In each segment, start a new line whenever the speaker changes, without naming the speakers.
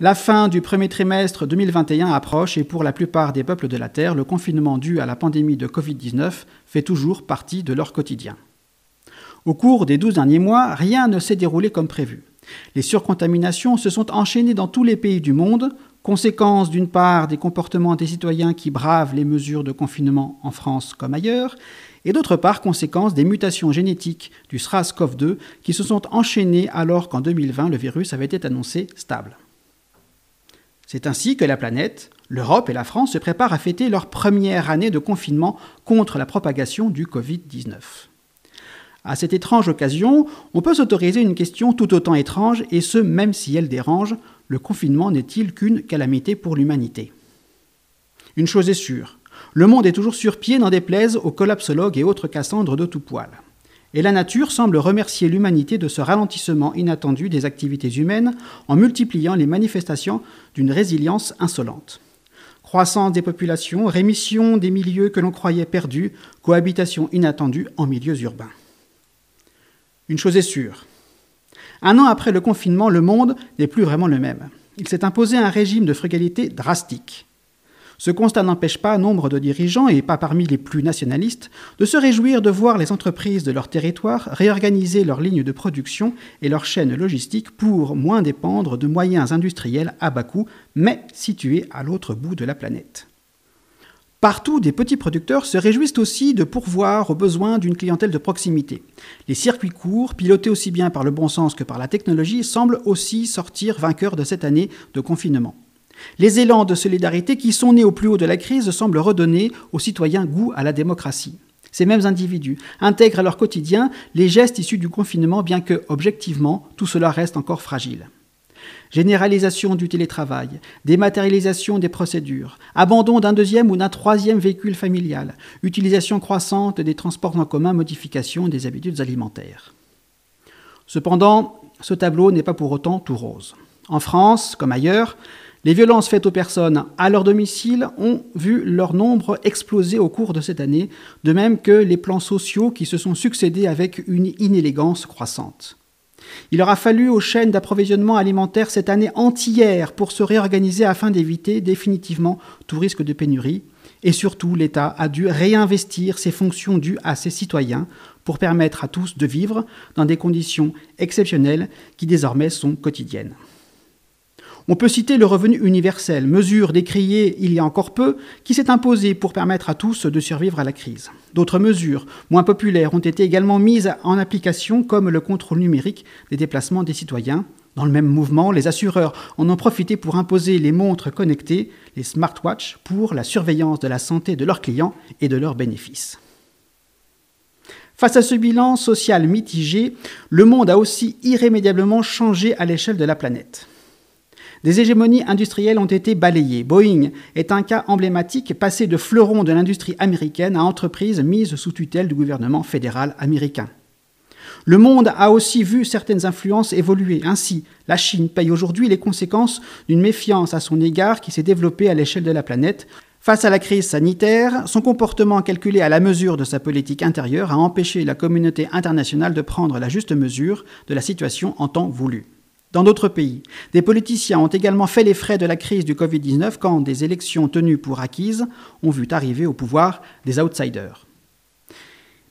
La fin du premier trimestre 2021 approche et pour la plupart des peuples de la Terre, le confinement dû à la pandémie de Covid-19 fait toujours partie de leur quotidien. Au cours des douze derniers mois, rien ne s'est déroulé comme prévu. Les surcontaminations se sont enchaînées dans tous les pays du monde, conséquence d'une part des comportements des citoyens qui bravent les mesures de confinement en France comme ailleurs, et d'autre part conséquence des mutations génétiques du SRAS-CoV-2 qui se sont enchaînées alors qu'en 2020 le virus avait été annoncé stable. C'est ainsi que la planète, l'Europe et la France se préparent à fêter leur première année de confinement contre la propagation du Covid-19. À cette étrange occasion, on peut s'autoriser une question tout autant étrange, et ce même si elle dérange, le confinement n'est-il qu'une calamité pour l'humanité Une chose est sûre, le monde est toujours sur pied dans des plaises aux collapsologues et autres cassandres de tout poil. Et la nature semble remercier l'humanité de ce ralentissement inattendu des activités humaines en multipliant les manifestations d'une résilience insolente. Croissance des populations, rémission des milieux que l'on croyait perdus, cohabitation inattendue en milieux urbains. Une chose est sûre, un an après le confinement, le monde n'est plus vraiment le même. Il s'est imposé un régime de frugalité drastique. Ce constat n'empêche pas nombre de dirigeants, et pas parmi les plus nationalistes, de se réjouir de voir les entreprises de leur territoire réorganiser leurs lignes de production et leurs chaînes logistiques pour moins dépendre de moyens industriels à bas coût, mais situés à l'autre bout de la planète. Partout, des petits producteurs se réjouissent aussi de pourvoir aux besoins d'une clientèle de proximité. Les circuits courts, pilotés aussi bien par le bon sens que par la technologie, semblent aussi sortir vainqueurs de cette année de confinement. Les élans de solidarité qui sont nés au plus haut de la crise semblent redonner aux citoyens goût à la démocratie. Ces mêmes individus intègrent à leur quotidien les gestes issus du confinement, bien que, objectivement, tout cela reste encore fragile. Généralisation du télétravail, dématérialisation des procédures, abandon d'un deuxième ou d'un troisième véhicule familial, utilisation croissante des transports en commun, modification des habitudes alimentaires. Cependant, ce tableau n'est pas pour autant tout rose. En France, comme ailleurs, les violences faites aux personnes à leur domicile ont vu leur nombre exploser au cours de cette année, de même que les plans sociaux qui se sont succédés avec une inélégance croissante. Il aura fallu aux chaînes d'approvisionnement alimentaire cette année entière pour se réorganiser afin d'éviter définitivement tout risque de pénurie. Et surtout, l'État a dû réinvestir ses fonctions dues à ses citoyens pour permettre à tous de vivre dans des conditions exceptionnelles qui désormais sont quotidiennes. On peut citer le revenu universel, mesure décriée il y a encore peu, qui s'est imposée pour permettre à tous de survivre à la crise. D'autres mesures, moins populaires, ont été également mises en application, comme le contrôle numérique des déplacements des citoyens. Dans le même mouvement, les assureurs en ont profité pour imposer les montres connectées, les smartwatches, pour la surveillance de la santé de leurs clients et de leurs bénéfices. Face à ce bilan social mitigé, le monde a aussi irrémédiablement changé à l'échelle de la planète. Des hégémonies industrielles ont été balayées. Boeing est un cas emblématique, passé de fleuron de l'industrie américaine à entreprise mise sous tutelle du gouvernement fédéral américain. Le monde a aussi vu certaines influences évoluer. Ainsi, la Chine paye aujourd'hui les conséquences d'une méfiance à son égard qui s'est développée à l'échelle de la planète. Face à la crise sanitaire, son comportement calculé à la mesure de sa politique intérieure a empêché la communauté internationale de prendre la juste mesure de la situation en temps voulu dans d'autres pays. Des politiciens ont également fait les frais de la crise du Covid-19 quand des élections tenues pour acquises ont vu arriver au pouvoir des outsiders.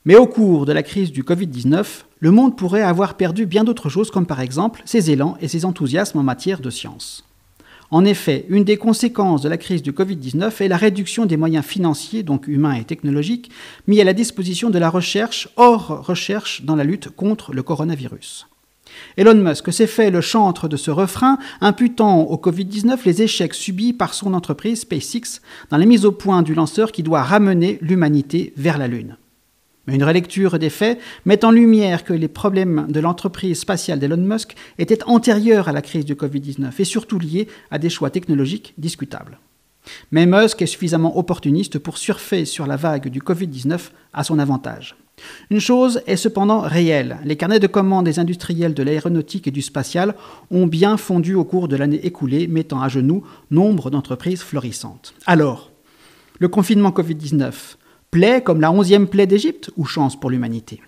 Mais au cours de la crise du Covid-19, le monde pourrait avoir perdu bien d'autres choses comme par exemple ses élans et ses enthousiasmes en matière de science. En effet, une des conséquences de la crise du Covid-19 est la réduction des moyens financiers, donc humains et technologiques, mis à la disposition de la recherche hors recherche dans la lutte contre le coronavirus. Elon Musk s'est fait le chantre de ce refrain, imputant au Covid-19 les échecs subis par son entreprise SpaceX dans la mise au point du lanceur qui doit ramener l'humanité vers la Lune. Mais une relecture des faits met en lumière que les problèmes de l'entreprise spatiale d'Elon Musk étaient antérieurs à la crise du Covid-19 et surtout liés à des choix technologiques discutables. Mais Musk est suffisamment opportuniste pour surfer sur la vague du Covid-19 à son avantage. Une chose est cependant réelle, les carnets de commandes des industriels de l'aéronautique et du spatial ont bien fondu au cours de l'année écoulée, mettant à genoux nombre d'entreprises florissantes. Alors, le confinement Covid-19, plaît comme la onzième plaie d'Égypte ou chance pour l'humanité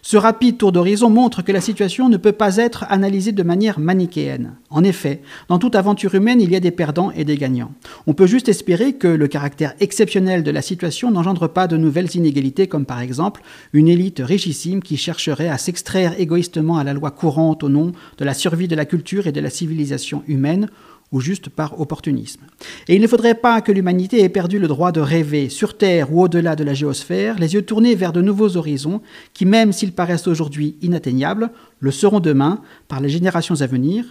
ce rapide tour d'horizon montre que la situation ne peut pas être analysée de manière manichéenne. En effet, dans toute aventure humaine, il y a des perdants et des gagnants. On peut juste espérer que le caractère exceptionnel de la situation n'engendre pas de nouvelles inégalités comme par exemple une élite richissime qui chercherait à s'extraire égoïstement à la loi courante au nom de la survie de la culture et de la civilisation humaine, ou juste par opportunisme. Et il ne faudrait pas que l'humanité ait perdu le droit de rêver, sur Terre ou au-delà de la géosphère, les yeux tournés vers de nouveaux horizons qui, même s'ils paraissent aujourd'hui inatteignables, le seront demain par les générations à venir.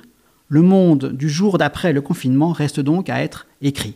Le monde du jour d'après le confinement reste donc à être écrit.